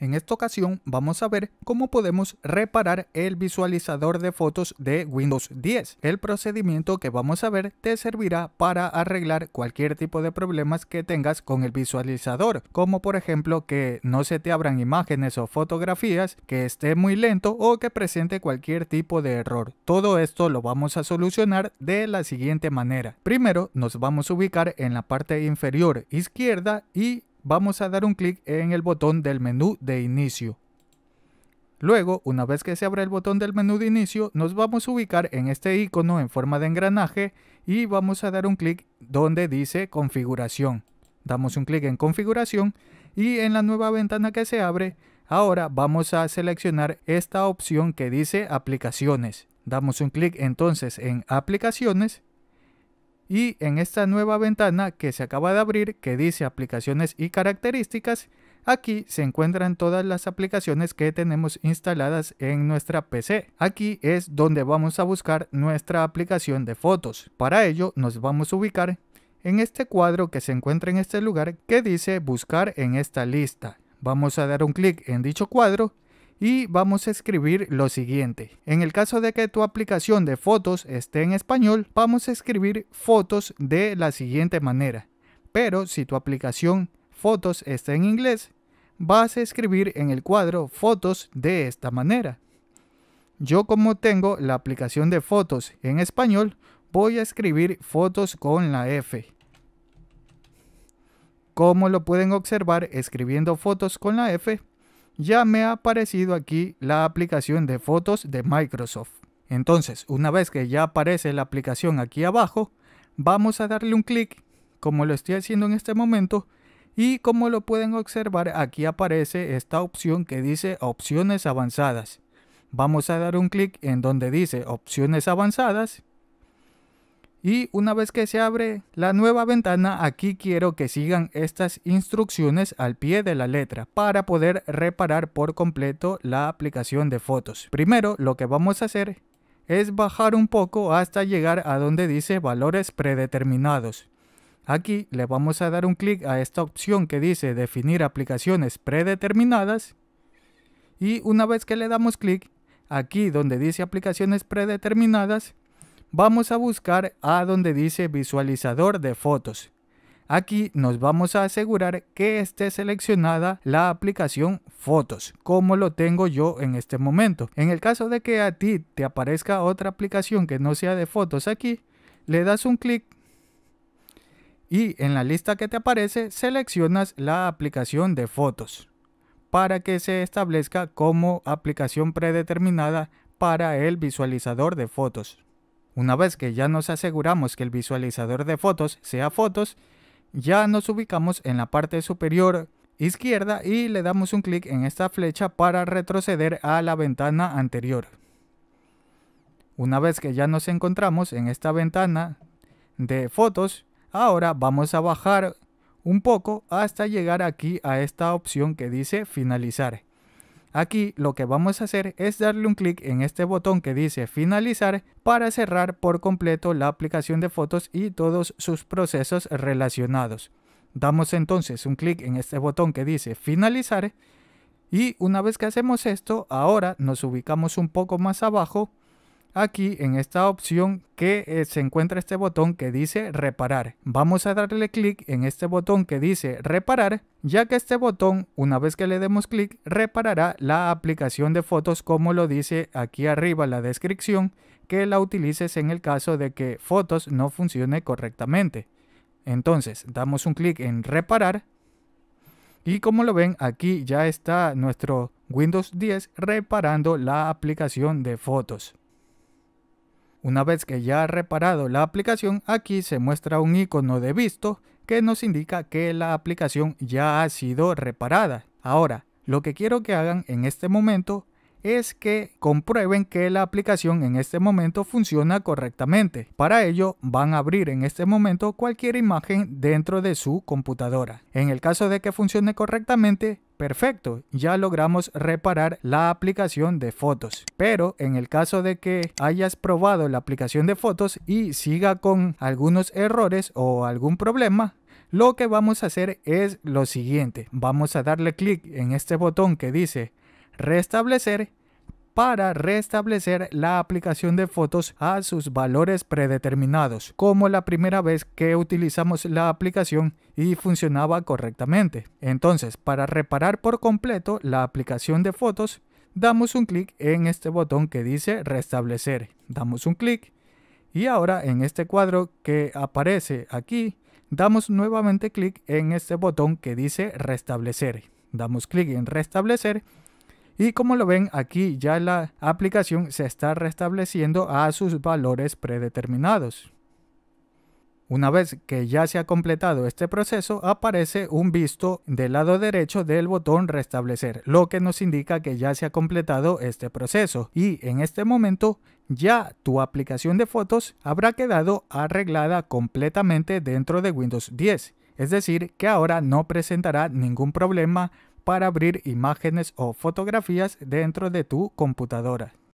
En esta ocasión vamos a ver cómo podemos reparar el visualizador de fotos de Windows 10. El procedimiento que vamos a ver te servirá para arreglar cualquier tipo de problemas que tengas con el visualizador, como por ejemplo que no se te abran imágenes o fotografías, que esté muy lento o que presente cualquier tipo de error. Todo esto lo vamos a solucionar de la siguiente manera. Primero nos vamos a ubicar en la parte inferior izquierda y vamos a dar un clic en el botón del menú de inicio. Luego, una vez que se abre el botón del menú de inicio, nos vamos a ubicar en este icono en forma de engranaje y vamos a dar un clic donde dice configuración. Damos un clic en configuración y en la nueva ventana que se abre, ahora vamos a seleccionar esta opción que dice aplicaciones. Damos un clic entonces en aplicaciones y en esta nueva ventana que se acaba de abrir que dice aplicaciones y características, aquí se encuentran todas las aplicaciones que tenemos instaladas en nuestra PC. Aquí es donde vamos a buscar nuestra aplicación de fotos. Para ello nos vamos a ubicar en este cuadro que se encuentra en este lugar que dice buscar en esta lista. Vamos a dar un clic en dicho cuadro y vamos a escribir lo siguiente. En el caso de que tu aplicación de fotos esté en español, vamos a escribir fotos de la siguiente manera. Pero si tu aplicación fotos está en inglés, vas a escribir en el cuadro fotos de esta manera. Yo como tengo la aplicación de fotos en español, voy a escribir fotos con la F. Como lo pueden observar, escribiendo fotos con la F ya me ha aparecido aquí la aplicación de fotos de Microsoft. Entonces, una vez que ya aparece la aplicación aquí abajo, vamos a darle un clic, como lo estoy haciendo en este momento, y como lo pueden observar, aquí aparece esta opción que dice opciones avanzadas. Vamos a dar un clic en donde dice opciones avanzadas y una vez que se abre la nueva ventana, aquí quiero que sigan estas instrucciones al pie de la letra para poder reparar por completo la aplicación de fotos. Primero, lo que vamos a hacer es bajar un poco hasta llegar a donde dice valores predeterminados. Aquí le vamos a dar un clic a esta opción que dice definir aplicaciones predeterminadas y una vez que le damos clic, aquí donde dice aplicaciones predeterminadas, vamos a buscar a donde dice visualizador de fotos. Aquí nos vamos a asegurar que esté seleccionada la aplicación Fotos, como lo tengo yo en este momento. En el caso de que a ti te aparezca otra aplicación que no sea de fotos aquí, le das un clic y en la lista que te aparece seleccionas la aplicación de fotos para que se establezca como aplicación predeterminada para el visualizador de fotos. Una vez que ya nos aseguramos que el visualizador de fotos sea fotos, ya nos ubicamos en la parte superior izquierda y le damos un clic en esta flecha para retroceder a la ventana anterior. Una vez que ya nos encontramos en esta ventana de fotos, ahora vamos a bajar un poco hasta llegar aquí a esta opción que dice finalizar. Aquí lo que vamos a hacer es darle un clic en este botón que dice finalizar para cerrar por completo la aplicación de fotos y todos sus procesos relacionados. Damos entonces un clic en este botón que dice finalizar y una vez que hacemos esto, ahora nos ubicamos un poco más abajo Aquí en esta opción que eh, se encuentra este botón que dice reparar. Vamos a darle clic en este botón que dice reparar, ya que este botón, una vez que le demos clic, reparará la aplicación de fotos como lo dice aquí arriba la descripción, que la utilices en el caso de que fotos no funcione correctamente. Entonces, damos un clic en reparar y como lo ven, aquí ya está nuestro Windows 10 reparando la aplicación de fotos. Una vez que ya ha reparado la aplicación, aquí se muestra un icono de visto que nos indica que la aplicación ya ha sido reparada. Ahora, lo que quiero que hagan en este momento es que comprueben que la aplicación en este momento funciona correctamente. Para ello van a abrir en este momento cualquier imagen dentro de su computadora. En el caso de que funcione correctamente, perfecto, ya logramos reparar la aplicación de fotos. Pero en el caso de que hayas probado la aplicación de fotos y siga con algunos errores o algún problema, lo que vamos a hacer es lo siguiente. Vamos a darle clic en este botón que dice restablecer para restablecer la aplicación de fotos a sus valores predeterminados, como la primera vez que utilizamos la aplicación y funcionaba correctamente. Entonces, para reparar por completo la aplicación de fotos, damos un clic en este botón que dice restablecer. Damos un clic y ahora en este cuadro que aparece aquí, damos nuevamente clic en este botón que dice restablecer. Damos clic en restablecer y como lo ven aquí ya la aplicación se está restableciendo a sus valores predeterminados. Una vez que ya se ha completado este proceso, aparece un visto del lado derecho del botón restablecer, lo que nos indica que ya se ha completado este proceso. Y en este momento ya tu aplicación de fotos habrá quedado arreglada completamente dentro de Windows 10. Es decir, que ahora no presentará ningún problema para abrir imágenes o fotografías dentro de tu computadora.